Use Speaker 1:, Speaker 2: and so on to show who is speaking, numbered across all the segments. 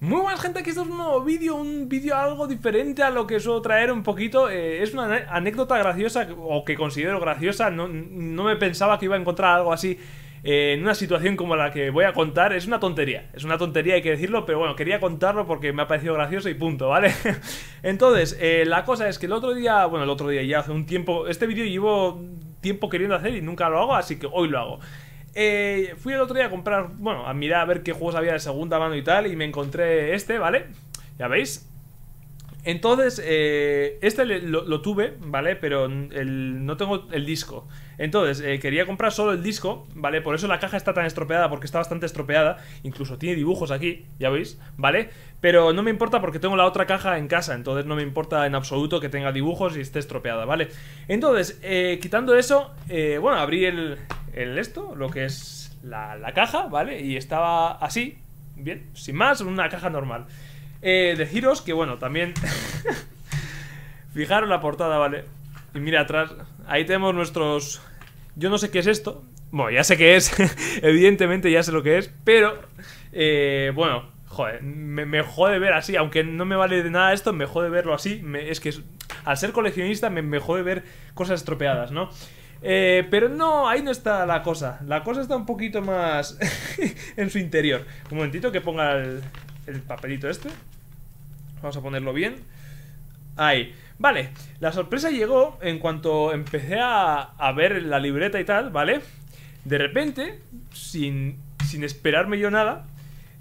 Speaker 1: Muy buenas gente, aquí Es un nuevo vídeo, un vídeo algo diferente a lo que suelo traer un poquito eh, Es una anécdota graciosa, o que considero graciosa, no, me pensaba que iba a encontrar algo así eh, en una situación como la que voy a contar es una tontería. Es una tontería, hay que decirlo, pero bueno, quería contarlo porque me ha parecido gracioso y punto, ¿vale? Entonces, eh, la cosa es que el otro día, bueno, el otro día ya hace un tiempo, este vídeo llevo tiempo queriendo hacer y nunca lo hago, así que hoy lo hago. Eh, fui el otro día a comprar, bueno, a mirar a ver qué juegos había de segunda mano y tal, y me encontré este, ¿vale? Ya veis. Entonces, eh, este lo, tuve, ¿vale? Pero no tengo el disco. Entonces, eh, quería comprar solo el disco, ¿vale? Por eso la caja está tan estropeada, porque está bastante estropeada. Incluso tiene dibujos aquí, ya veis, ¿vale? Pero no me importa porque tengo la otra caja en casa, entonces no me importa en absoluto que tenga dibujos y esté estropeada, ¿vale? Entonces, eh, quitando eso, eh, bueno, abrí el, el esto, lo que es la, caja, ¿vale? Y estaba así, bien, sin más, una caja normal. Eh, deciros que, bueno, también... Fijaros la portada, ¿vale? Y mira atrás, ahí tenemos nuestros... Yo no sé qué es esto. Bueno, ya sé qué es, evidentemente ya sé lo que es, pero... Eh, bueno, joder, me, me, jode ver así, aunque no me vale de nada esto, me jode verlo así. es que al ser coleccionista me, me jode ver cosas estropeadas, ¿no? Eh, pero no, ahí no está la cosa. La cosa está un poquito más en su interior. Un momentito que ponga el, papelito este. Vamos a ponerlo bien. Ahí. Vale, la sorpresa llegó en cuanto empecé a, ver la libreta y tal, ¿vale? De repente, sin, sin esperarme yo nada,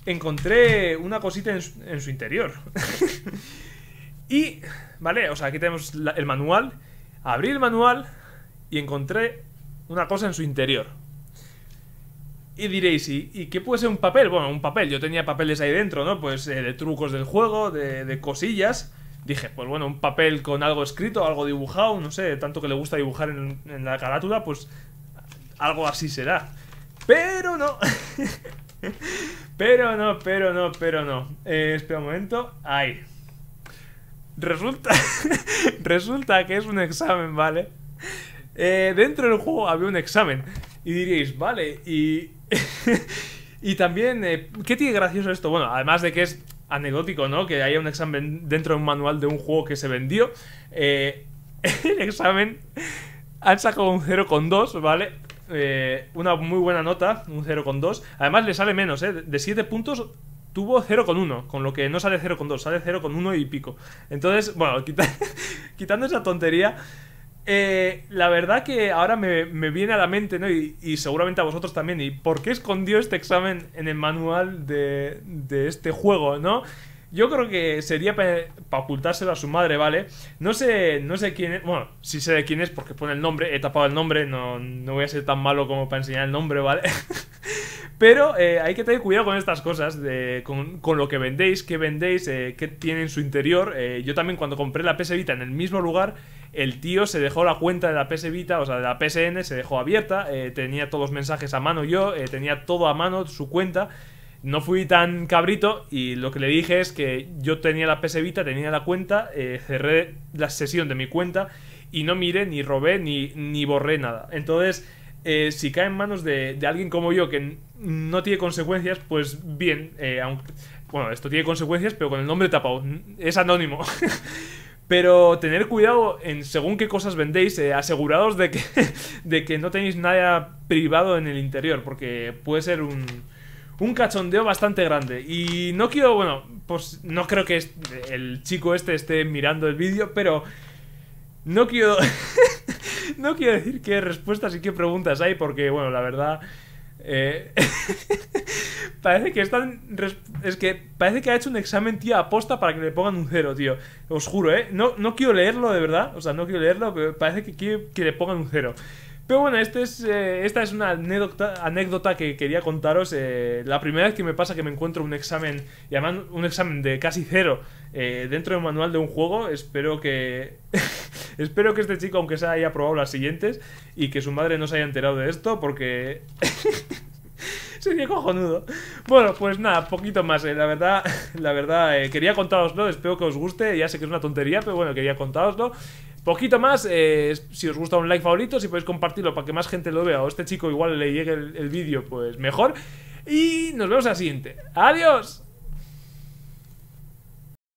Speaker 1: encontré una cosita en su, interior. y, ¿vale? O sea, aquí tenemos el manual. Abrí el manual, y encontré una cosa en su interior. Y diréis, ¿y, ¿y, qué puede ser un papel? Bueno, un papel, yo tenía papeles ahí dentro, ¿no? Pues eh, de trucos del juego, de, cosillas. Dije, pues bueno, un papel con algo escrito, algo dibujado, no sé, tanto que le gusta dibujar en, la carátula, pues algo así será. Pero no. pero no, pero no, pero no. Eh, espera un momento. Ahí. Resulta, resulta que es un examen, ¿vale? Eh, dentro del juego había un examen. Y diréis, vale, y. y también, eh, ¿qué tiene gracioso esto? Bueno, además de que es anecdótico, ¿no? Que haya un examen dentro de un manual de un juego que se vendió. Eh, el examen han sacado un 0,2, ¿vale? una muy buena nota, un 0,2. Además le sale menos, ¿eh? De 7 puntos tuvo 0,1, con lo que no sale 0,2, sale 0,1 y pico. Entonces, bueno, quitando esa tontería, eh, la verdad que ahora me, viene a la mente, ¿no? Y, seguramente a vosotros también, ¿y por qué escondió este examen en el manual de, este juego, ¿no? Yo creo que sería para ocultárselo a su madre, ¿vale? No sé, no sé quién es. Bueno, sí sé de quién es porque pone el nombre, he tapado el nombre, no, no voy a ser tan malo como para enseñar el nombre, ¿vale? Pero eh, hay que tener cuidado con estas cosas, con, lo que vendéis, qué vendéis, eh, qué tiene en su interior. Eh, yo también cuando compré la PS Vita en el mismo lugar, el tío se dejó la cuenta de la PS Vita, o sea, de la PSN, se dejó abierta, tenía todos los mensajes a mano yo, tenía todo a mano, su cuenta. No fui tan cabrito y lo que le dije es que yo tenía la PS Vita, tenía la cuenta, cerré la sesión de mi cuenta y no miré, ni robé, ni, borré nada. Entonces, si cae en manos de, de alguien como yo que no tiene consecuencias, pues bien, eh, bueno, esto tiene consecuencias, pero con el nombre tapado, es anónimo. pero tener cuidado en según qué cosas vendéis, eh, asegurados de que, de que no tenéis nada privado en el interior, porque puede ser un, un cachondeo bastante grande. Y no quiero, bueno, pues no creo que el chico este esté mirando el vídeo, pero no quiero... no quiero decir qué respuestas y qué preguntas hay, porque, bueno, la verdad eh, parece que están. Es que parece que ha hecho un examen, tío, aposta para que le pongan un cero, tío. Os juro, ¿eh? No, no quiero leerlo, de verdad. O sea, no quiero leerlo, pero parece que quiere que le pongan un cero. Pero bueno, este es, eh, esta es una anécdota, que quería contaros. Eh, la primera vez que me pasa que me encuentro un examen, y un examen de casi cero, eh, dentro del manual de un juego, espero que. Espero que este chico, aunque sea, haya probado las siguientes y que su madre no se haya enterado de esto porque... Sería cojonudo. Bueno, pues nada, poquito más. Eh, la verdad, la verdad, eh, quería contároslo. Espero que os guste. Ya sé que es una tontería, pero bueno, quería contároslo. Poquito más, eh, si os gusta un like favorito, si podéis compartirlo para que más gente lo vea o este chico igual le llegue el, vídeo, pues mejor. Y nos vemos al la siguiente. ¡Adiós!